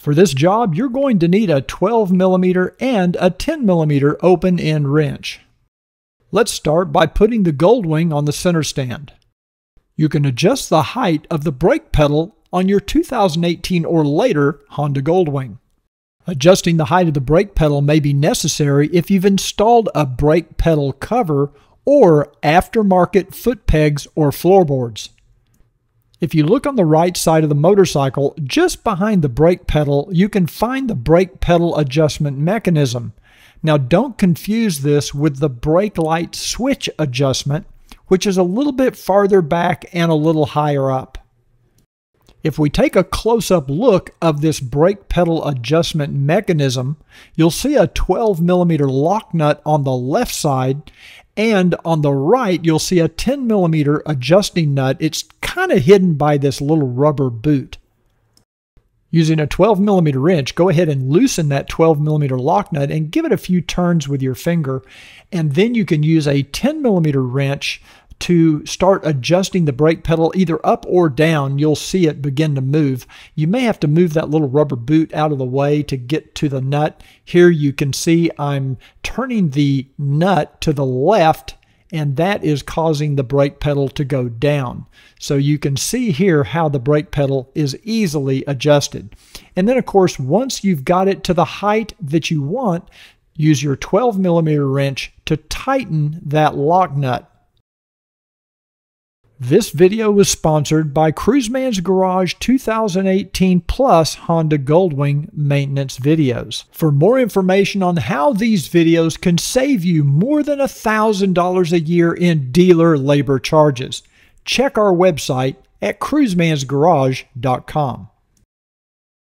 For this job, you're going to need a 12 millimeter and a 10 millimeter open end wrench. Let's start by putting the Goldwing on the center stand. You can adjust the height of the brake pedal on your 2018 or later Honda Goldwing. Adjusting the height of the brake pedal may be necessary if you've installed a brake pedal cover or aftermarket foot pegs or floorboards. If you look on the right side of the motorcycle, just behind the brake pedal, you can find the brake pedal adjustment mechanism. Now don't confuse this with the brake light switch adjustment, which is a little bit farther back and a little higher up. If we take a close-up look of this brake pedal adjustment mechanism, you'll see a 12 millimeter lock nut on the left side, and on the right, you'll see a 10 millimeter adjusting nut. It's kind of hidden by this little rubber boot. Using a 12 millimeter wrench, go ahead and loosen that 12 millimeter lock nut and give it a few turns with your finger. And then you can use a 10 millimeter wrench to start adjusting the brake pedal either up or down. You'll see it begin to move. You may have to move that little rubber boot out of the way to get to the nut. Here you can see I'm turning the nut to the left and that is causing the brake pedal to go down. So you can see here how the brake pedal is easily adjusted. And then of course, once you've got it to the height that you want, use your 12 millimeter wrench to tighten that lock nut. This video was sponsored by Cruiseman's Garage 2018 Plus Honda Goldwing maintenance videos. For more information on how these videos can save you more than $1,000 a year in dealer labor charges, check our website at cruisemansgarage.com.